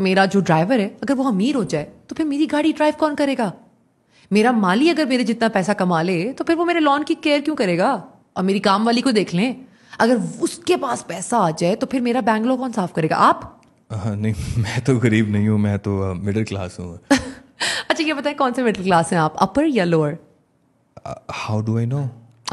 मेरा जो ड्राइवर है अगर वो अमीर हो जाए तो फिर मेरी गाड़ी ड्राइव कौन करेगा मेरा माली अगर मेरे जितना पैसा कमा ले तो फिर वो मेरे लॉन की केयर क्यों करेगा और मेरी काम वाली को देख लें अगर उसके पास पैसा आ जाए तो फिर मेरा बैंगलोर कौन साफ करेगा आप नहीं मैं तो गरीब नहीं हूँ मैं तो मिडिल क्लास हूँ अच्छा ये बताएं कौन से मिडिल क्लास हैं आप अपर या lower how do I know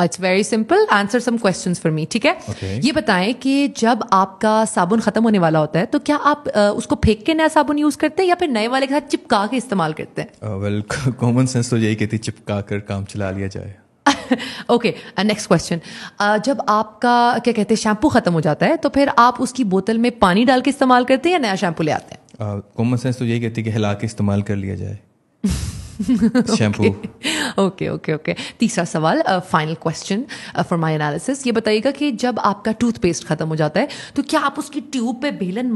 it's very simple answer some questions for me ठीक है okay. ये बताएं कि जब आपका साबुन खत्म होने वाला होता है तो क्या आप आ, uh, उसको फेंक के नया साबुन यूज करते हैं या फिर नए वाले के साथ चिपका के इस्तेमाल करते हैं वेल कॉमन सेंस तो यही कहती चिपका कर काम चला लिया जाए ओके नेक्स्ट क्वेश्चन जब आपका क्या कहते हैं शैम्पू खत्म हो जाता है तो फिर आप उसकी बोतल में पानी डाल के इस्तेमाल करते हैं या नया शैम्पू ले आते हैं कॉमन uh, सेंस तो यही कहती है कि हिला के इस्तेमाल कर लिया जाए शैम्पू ओके ओके ओके तीसरा सवाल final question for my analysis ये बताइएगा कि जब आपका टूथपेस्ट खत्म हो जाता है तो क्या आप उसकी ट्यूब पे बेलन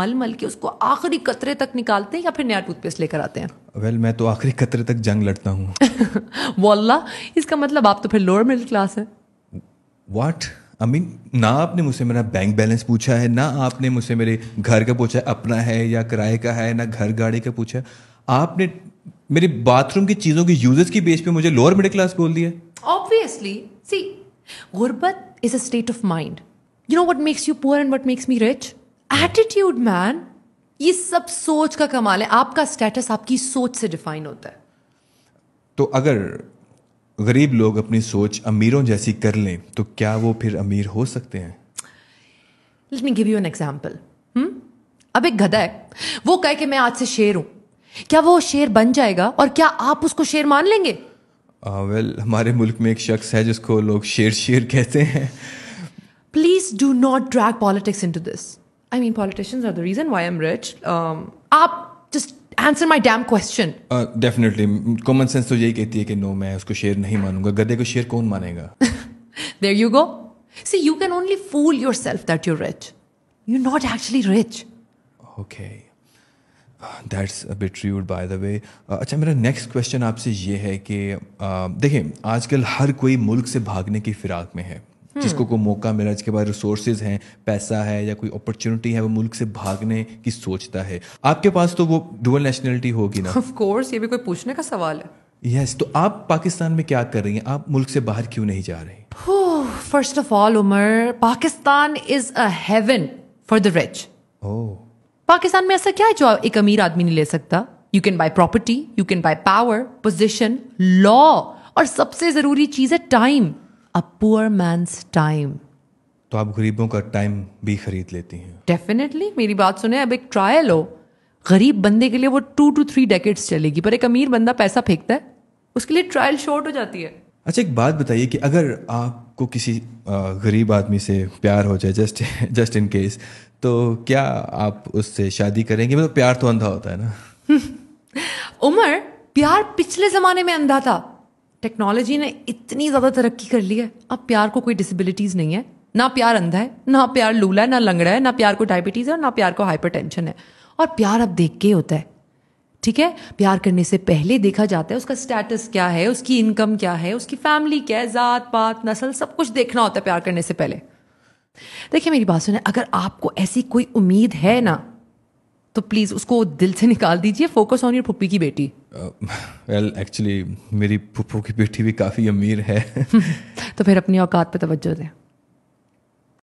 मल मल के उसको आखिरी कतरे तक निकालते हैं या फिर नया टूथपेस्ट लेकर आते हैं वेल well, मैं तो आखिरी कतरे तक जंग लड़ता हूँ वल्ला इसका मतलब आप तो फिर लोअर मिडिल क्लास है वाट आई मीन ना आपने मुझसे मेरा बैंक बैलेंस पूछा है ना आपने मुझसे मेरे घर का पूछा है अपना है या किराए का है ना घर गाड़ी का पूछा आपने मेरी बाथरूम की चीज़ों की यूजेस की बेस पे मुझे लोअर मिडिल क्लास बोल दिया ऑब्वियसली सी गुर्बत is a state of mind you know what makes you poor and what makes me rich attitude man ये सब सोच का कमाल है आपका स्टेटस आपकी सोच से डिफाइन होता है तो अगर गरीब लोग अपनी सोच अमीरों जैसी कर लें तो क्या वो फिर अमीर हो सकते हैं let me give you an example अब एक गधा है वो कहे कि मैं आज से शेर हूं क्या वो शेर बन जाएगा और क्या आप उसको शेर मान लेंगे वेल uh, ah, well, हमारे मुल्क में एक शख्स है जिसको लोग शेर शेर कहते हैं please do not drag politics into this I mean politicians are the reason why am rich आप just answer my damn question definitely common sense तो यही कहती है कि नो मैं उसको शेर नहीं मानूंगा गधे को शेर कौन मानेगा there you go see you can only fool yourself that you're rich you not actually rich okay that's bit you'd by the way अच्छा मेरा नेक्स्ट क्वेश्चन आपसे ये है कि uh, देखिए आजकल हर कोई मुल्क से भागने की फिराक में है हम्म। जिसको को मौका मिला जिसके पास रिसोर्सेज हैं पैसा है या कोई अपॉर्चुनिटी है वो मुल्क से भागने की सोचता है आपके पास तो वो डुअल नेशनलिटी होगी ना ऑफ कोर्स ये भी कोई पूछने का सवाल है यस yes, तो आप पाकिस्तान में क्या कर रही हैं आप मुल्क से बाहर क्यों नहीं जा रही first of all Umar Pakistan is a heaven for the rich oh Pakistan में ऐसा क्या है जो एक अमीर आदमी नहीं ले सकता you can buy property you can buy power position law और सबसे जरूरी चीज है टाइम अ पुअर मैं टाइम तो आप गरीबों का टाइम भी खरीद लेती हैं डेफिनेटली मेरी बात सुने अब एक ट्रायल हो गरीब बंदे के लिए वो टू टू थ्री डेकेट्स चलेगी पर एक अमीर बंदा पैसा फेंकता है उसके लिए ट्रायल शॉर्ट हो जाती है अच्छा एक बात बताइए कि अगर आप को किसी गरीब आदमी से प्यार हो जाए जस्ट जस्ट इन केस तो क्या आप उससे शादी करेंगे मतलब प्यार तो अंधा होता है ना उमर प्यार पिछले ज़माने में अंधा था टेक्नोलॉजी ने इतनी ज़्यादा तरक्की कर ली है अब प्यार को कोई डिसेबिलिटीज़ नहीं है ना प्यार अंधा है ना प्यार लूला है ना लंगड़ा है ना प्यार को डायबिटीज़ है और ना प्यार को हाइपर है और प्यार अब देख के होता है ठीक है प्यार करने से पहले देखा जाता है उसका स्टेटस क्या है उसकी इनकम क्या है उसकी फैमिली क्या है ज़ात पात नस्ल सब कुछ देखना होता है प्यार करने से पहले देखिए मेरी बात सुने अगर आपको ऐसी कोई उम्मीद है ना तो प्लीज़ उसको दिल से निकाल दीजिए फोकस ऑन योर पुप्पी की बेटी वेल uh, एक्चुअली well, मेरी पुप्पू की बेटी भी काफ़ी अमीर है तो फिर अपनी औकात पर तवज्जो दें